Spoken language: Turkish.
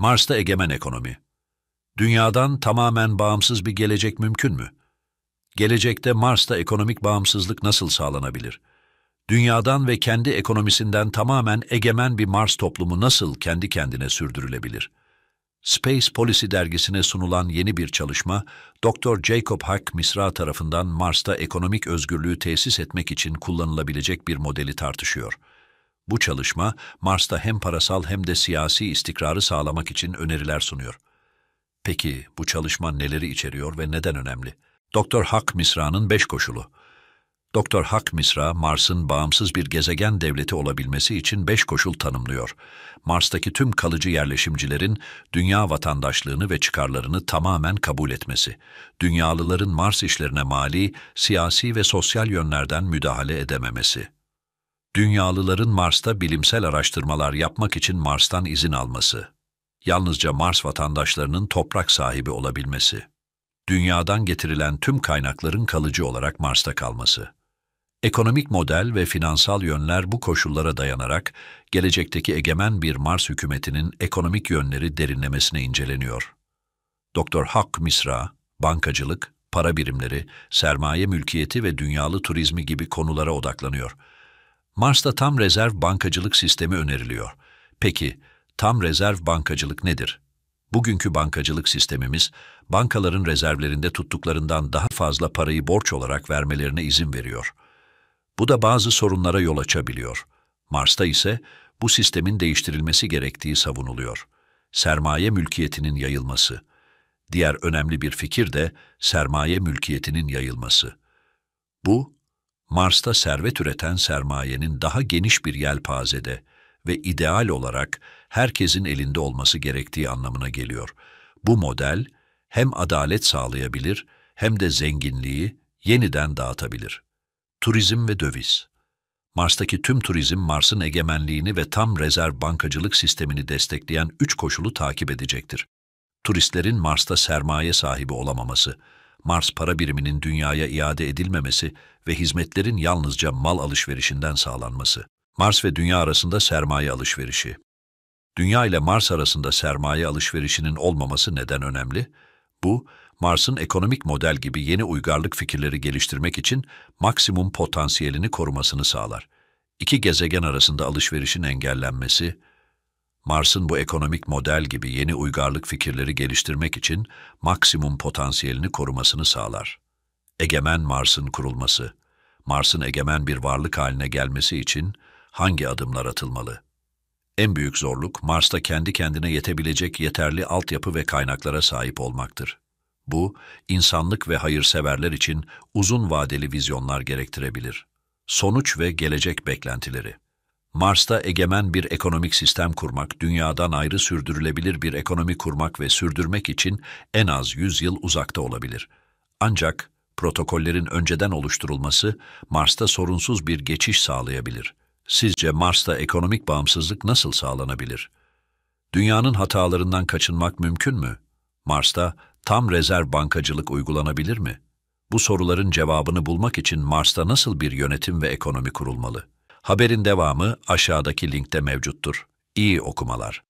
Mars'ta egemen ekonomi. Dünyadan tamamen bağımsız bir gelecek mümkün mü? Gelecekte Mars'ta ekonomik bağımsızlık nasıl sağlanabilir? Dünyadan ve kendi ekonomisinden tamamen egemen bir Mars toplumu nasıl kendi kendine sürdürülebilir? Space Policy dergisine sunulan yeni bir çalışma, Dr. Jacob Hack Misra tarafından Mars'ta ekonomik özgürlüğü tesis etmek için kullanılabilecek bir modeli tartışıyor. Bu çalışma, Mars'ta hem parasal hem de siyasi istikrarı sağlamak için öneriler sunuyor. Peki bu çalışma neleri içeriyor ve neden önemli? Doktor Hak Misra'nın beş koşulu. Doktor Hak Misra, Mars'ın bağımsız bir gezegen devleti olabilmesi için beş koşul tanımlıyor. Mars'taki tüm kalıcı yerleşimcilerin dünya vatandaşlığını ve çıkarlarını tamamen kabul etmesi, dünyalıların Mars işlerine mali, siyasi ve sosyal yönlerden müdahale edememesi, Dünyalıların Mars'ta bilimsel araştırmalar yapmak için Mars'tan izin alması. Yalnızca Mars vatandaşlarının toprak sahibi olabilmesi. Dünyadan getirilen tüm kaynakların kalıcı olarak Mars'ta kalması. Ekonomik model ve finansal yönler bu koşullara dayanarak gelecekteki egemen bir Mars hükümetinin ekonomik yönleri derinlemesine inceleniyor. Doktor Hak Misra, bankacılık, para birimleri, sermaye mülkiyeti ve dünyalı turizmi gibi konulara odaklanıyor. Mars'ta tam rezerv bankacılık sistemi öneriliyor. Peki, tam rezerv bankacılık nedir? Bugünkü bankacılık sistemimiz, bankaların rezervlerinde tuttuklarından daha fazla parayı borç olarak vermelerine izin veriyor. Bu da bazı sorunlara yol açabiliyor. Mars'ta ise bu sistemin değiştirilmesi gerektiği savunuluyor. Sermaye mülkiyetinin yayılması. Diğer önemli bir fikir de sermaye mülkiyetinin yayılması. Bu, Mars'ta servet üreten sermayenin daha geniş bir yelpazede ve ideal olarak herkesin elinde olması gerektiği anlamına geliyor. Bu model hem adalet sağlayabilir hem de zenginliği yeniden dağıtabilir. Turizm ve döviz Mars'taki tüm turizm, Mars'ın egemenliğini ve tam rezerv bankacılık sistemini destekleyen üç koşulu takip edecektir. Turistlerin Mars'ta sermaye sahibi olamaması, Mars para biriminin dünyaya iade edilmemesi ve hizmetlerin yalnızca mal alışverişinden sağlanması. Mars ve Dünya arasında sermaye alışverişi. Dünya ile Mars arasında sermaye alışverişinin olmaması neden önemli? Bu, Mars'ın ekonomik model gibi yeni uygarlık fikirleri geliştirmek için maksimum potansiyelini korumasını sağlar. İki gezegen arasında alışverişin engellenmesi, Mars'ın bu ekonomik model gibi yeni uygarlık fikirleri geliştirmek için maksimum potansiyelini korumasını sağlar. Egemen Mars'ın kurulması, Mars'ın egemen bir varlık haline gelmesi için hangi adımlar atılmalı? En büyük zorluk Mars'ta kendi kendine yetebilecek yeterli altyapı ve kaynaklara sahip olmaktır. Bu, insanlık ve hayırseverler için uzun vadeli vizyonlar gerektirebilir. Sonuç ve gelecek beklentileri Mars'ta egemen bir ekonomik sistem kurmak, dünyadan ayrı sürdürülebilir bir ekonomi kurmak ve sürdürmek için en az 100 yıl uzakta olabilir. Ancak protokollerin önceden oluşturulması Mars'ta sorunsuz bir geçiş sağlayabilir. Sizce Mars'ta ekonomik bağımsızlık nasıl sağlanabilir? Dünyanın hatalarından kaçınmak mümkün mü? Mars'ta tam rezerv bankacılık uygulanabilir mi? Bu soruların cevabını bulmak için Mars'ta nasıl bir yönetim ve ekonomi kurulmalı? Haberin devamı aşağıdaki linkte mevcuttur. İyi okumalar.